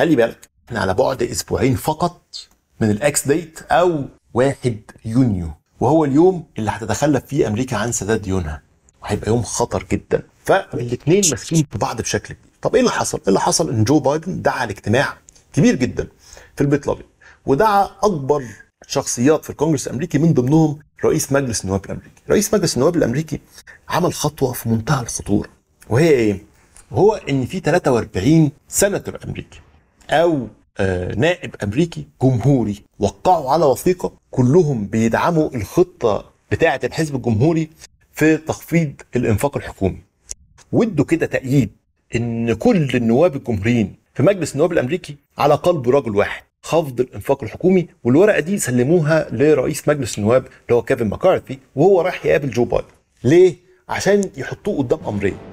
خلي بالك احنا على بعد اسبوعين فقط من الاكس ديت او 1 يونيو وهو اليوم اللي هتتخلف فيه امريكا عن سداد ديونها وهيبقى يوم خطر جدا فالاثنين ماسكين في بعض بشكل كبير طب ايه اللي حصل ايه اللي حصل ان جو بايدن دعا لاجتماع كبير جدا في البيت الابيض ودعا اكبر شخصيات في الكونجرس الامريكي من ضمنهم رئيس مجلس النواب الامريكي رئيس مجلس النواب الامريكي عمل خطوه في منتهى الخطوره وهي ايه وهو ان في 43 سنتور امريكي او آه، نائب امريكي جمهوري وقعوا على وثيقه كلهم بيدعموا الخطه بتاعه الحزب الجمهوري في تخفيض الانفاق الحكومي وادوا كده تأييد ان كل النواب الجمهوريين في مجلس النواب الامريكي على قلب رجل واحد خفض الانفاق الحكومي والورقه دي سلموها لرئيس مجلس النواب اللي هو كيفن ماكارثي وهو راح يقابل جو بايدن ليه عشان يحطوه قدام امرين